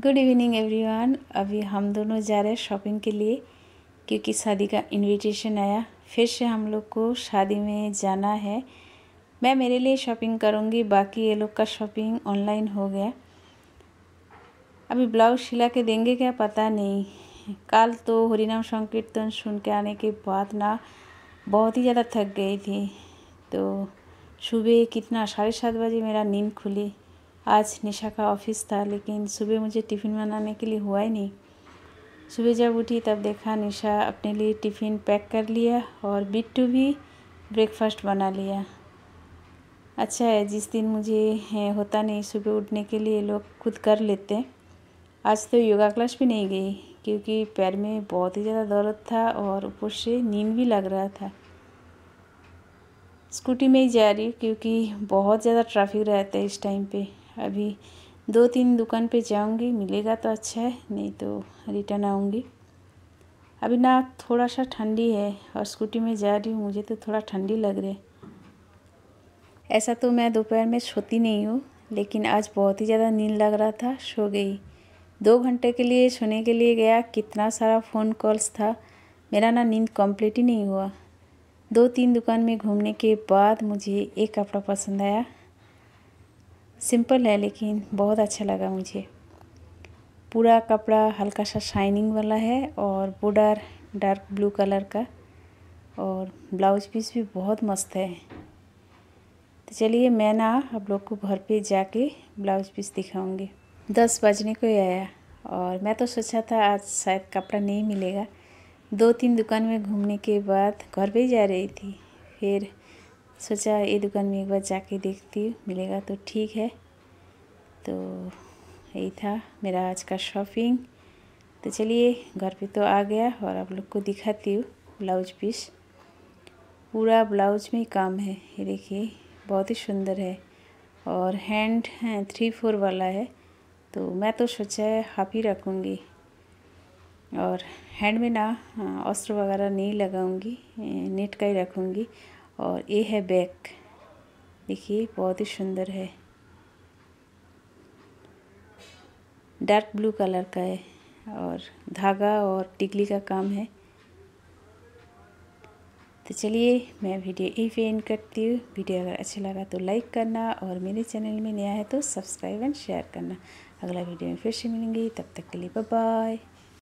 good evening everyone अभी हम दोनों जा रहे हैं शॉपिंग के लिए क्योंकि शादी का इनविटेशन आया फिर से हम लोग को शादी में जाना है मैं मेरे लिए शॉपिंग करूँगी बाकी ये लोग का शॉपिंग ऑनलाइन हो गया अभी ब्लाउज सिला के देंगे क्या पता नहीं कल तो हरिनाम संकीर्तन सुन के आने के बाद ना बहुत ही ज़्यादा थक गई थी तो सुबह कितना साढ़े सात बजे मेरा नींद खुली आज निशा का ऑफिस था लेकिन सुबह मुझे टिफ़िन बनाने के लिए हुआ ही नहीं सुबह जब उठी तब देखा निशा अपने लिए टिफ़िन पैक कर लिया और बिट्टू भी ब्रेकफास्ट बना लिया अच्छा है जिस दिन मुझे होता नहीं सुबह उठने के लिए लोग खुद कर लेते आज तो योगा क्लास भी नहीं गई क्योंकि पैर में बहुत ही ज़्यादा दर्द था और ऊपर से नींद भी लग रहा था स्कूटी में ही जा रही हूँ क्योंकि बहुत ज़्यादा ट्रैफिक रहता है इस टाइम पे अभी दो तीन दुकान पे जाऊंगी मिलेगा तो अच्छा है नहीं तो रिटर्न आऊंगी अभी ना थोड़ा सा ठंडी है और स्कूटी में जा रही हूँ मुझे तो थोड़ा ठंडी लग रही है ऐसा तो मैं दोपहर में सोती नहीं हूँ लेकिन आज बहुत ही ज़्यादा नींद लग रहा था सो गई दो घंटे के लिए सोने के लिए गया कितना सारा फ़ोन कॉल्स था मेरा ना नींद कम्प्लीट ही नहीं हुआ दो तीन दुकान में घूमने के बाद मुझे एक कपड़ा पसंद आया सिंपल है लेकिन बहुत अच्छा लगा मुझे पूरा कपड़ा हल्का सा शाइनिंग वाला है और बॉर्डर डार्क ब्लू कलर का और ब्लाउज पीस भी बहुत मस्त है तो चलिए मैं ना आप लोग को घर पे जाके ब्लाउज पीस दिखाऊंगी दस बजने को ही आया और मैं तो सोचा था आज शायद कपड़ा नहीं मिलेगा दो तीन दुकान में घूमने के बाद घर पे ही जा रही थी फिर सोचा ये दुकान में एक बार जाके देखती हूँ मिलेगा तो ठीक है तो यही था मेरा आज का शॉपिंग तो चलिए घर पे तो आ गया और आप लोग को दिखाती हूँ ब्लाउज पीस पूरा ब्लाउज में ही काम है ये देखिए बहुत ही सुंदर है और हैंड है थ्री फोर वाला है तो मैं तो सोचा है हाफ ही रखूँगी और हैंड में ना हाँ, अस्त्र वगैरह नहीं लगाऊंगी नेट का ही रखूँगी और ये है बैक देखिए बहुत ही सुंदर है डार्क ब्लू कलर का है और धागा और टिकली का काम है तो चलिए मैं वीडियो यहीं पे एंड करती हूँ वीडियो अगर अच्छा लगा तो लाइक करना और मेरे चैनल में नया है तो सब्सक्राइब एंड शेयर करना अगला वीडियो में फिर से मिलेंगे तब तक के लिए बाय